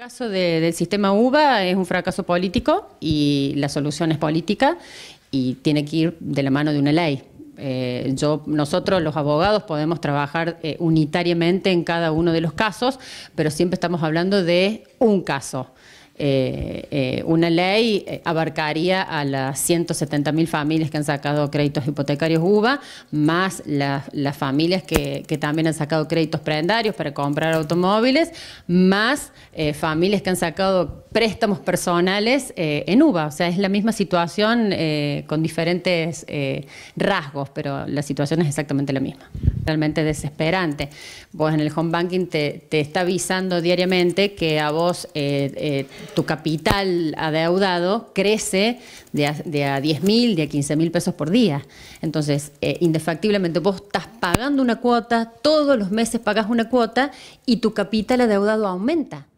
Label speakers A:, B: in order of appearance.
A: El caso del sistema UBA es un fracaso político y la solución es política y tiene que ir de la mano de una ley. Eh, yo, nosotros los abogados podemos trabajar eh, unitariamente en cada uno de los casos, pero siempre estamos hablando de un caso. Eh, eh, una ley eh, abarcaría a las 170.000 familias que han sacado créditos hipotecarios UBA, más las familias que, también han sacado créditos prendarios para comprar automóviles, más familias que han sacado préstamos personales eh, en uva, O sea, es la misma situación eh, con diferentes eh, rasgos, pero la situación es exactamente la misma. Realmente desesperante. Vos en el home banking te, está avisando diariamente que a vos tu capital adeudado crece de a, de 10 mil, de a 15 mil pesos por día. Entonces, indefactiblemente vos estás pagando una cuota, todos los meses pagas una cuota y tu capital adeudado
B: aumenta.